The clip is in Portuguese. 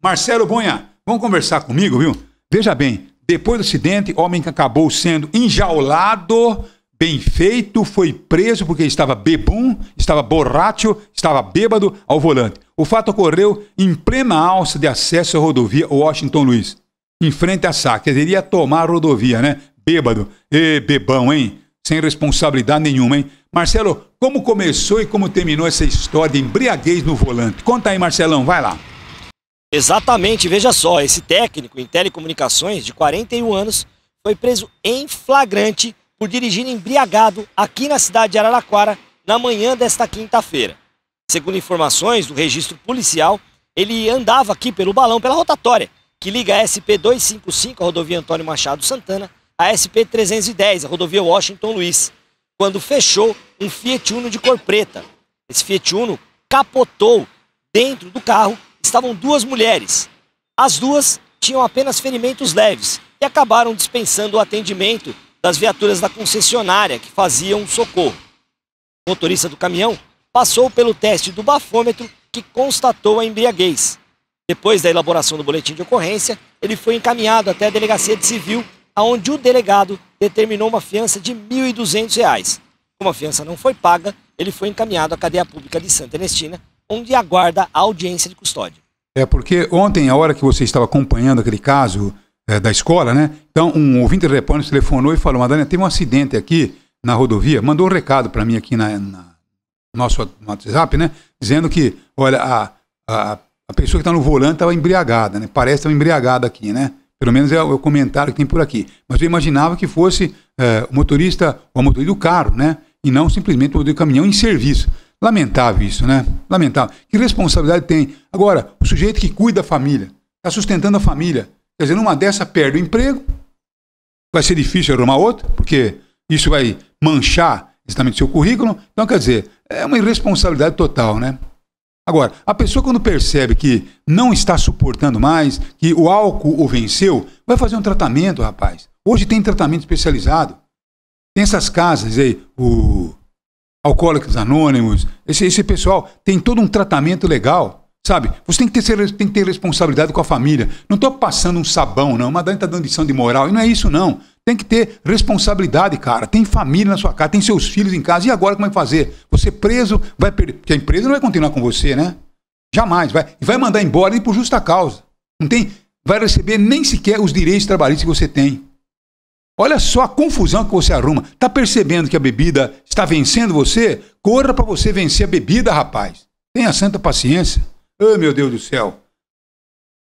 Marcelo Bonha, vamos conversar comigo, viu? Veja bem, depois do acidente, homem que acabou sendo enjaulado, bem feito, foi preso porque estava bebum, estava borracho, estava bêbado ao volante. O fato ocorreu em plena alça de acesso à rodovia Washington Luiz, em frente à SAC. Quer dizer, ia tomar a rodovia, né? Bêbado. E bebão, hein? Sem responsabilidade nenhuma, hein? Marcelo, como começou e como terminou essa história de embriaguez no volante? Conta aí, Marcelão, vai lá. Exatamente, veja só, esse técnico em telecomunicações de 41 anos foi preso em flagrante por dirigir embriagado aqui na cidade de Araraquara na manhã desta quinta-feira. Segundo informações do registro policial, ele andava aqui pelo balão, pela rotatória, que liga a SP 255, a rodovia Antônio Machado Santana, a SP 310, a rodovia Washington Luiz, quando fechou um Fiat Uno de cor preta. Esse Fiat Uno capotou dentro do carro estavam duas mulheres. As duas tinham apenas ferimentos leves e acabaram dispensando o atendimento das viaturas da concessionária que faziam socorro. O motorista do caminhão passou pelo teste do bafômetro que constatou a embriaguez. Depois da elaboração do boletim de ocorrência, ele foi encaminhado até a delegacia de civil, aonde o delegado determinou uma fiança de R$ 1.200. Como a fiança não foi paga, ele foi encaminhado à cadeia pública de Santa Ernestina onde aguarda a audiência de custódia. É porque ontem, a hora que você estava acompanhando aquele caso é, da escola, né? Então, um ouvinte de repórter telefonou e falou: Madalena, teve um acidente aqui na rodovia, mandou um recado para mim aqui na, na nosso WhatsApp, né? Dizendo que, olha, a, a, a pessoa que está no volante estava embriagada, né? Parece estar embriagada aqui, né? Pelo menos é o, é o, comentário que tem por aqui. Mas eu imaginava que fosse é, o motorista, o motorista do carro, né? E não simplesmente o motorista do caminhão em serviço. Lamentável isso, né? Lamentável. Que responsabilidade tem? Agora, o sujeito que cuida da família, está sustentando a família. Quer dizer, numa dessa perde o emprego, vai ser difícil arrumar outro, porque isso vai manchar exatamente o seu currículo. Então, quer dizer, é uma irresponsabilidade total, né? Agora, a pessoa quando percebe que não está suportando mais, que o álcool o venceu, vai fazer um tratamento, rapaz. Hoje tem tratamento especializado. Tem essas casas aí, o Alcoólicos Anônimos, esse, esse pessoal tem todo um tratamento legal. Sabe? Você tem que, ter, tem que ter responsabilidade com a família. Não estou passando um sabão, não. gente está dando lição de moral. E não é isso, não. Tem que ter responsabilidade, cara. Tem família na sua casa, tem seus filhos em casa. E agora como é que fazer? Você preso, vai perder. Porque a empresa não vai continuar com você, né? Jamais. Vai, e vai mandar embora e por justa causa. Não tem. Vai receber nem sequer os direitos trabalhistas que você tem. Olha só a confusão que você arruma. Tá percebendo que a bebida está vencendo você? Corra para você vencer a bebida, rapaz. Tenha santa paciência. Oh, meu Deus do céu.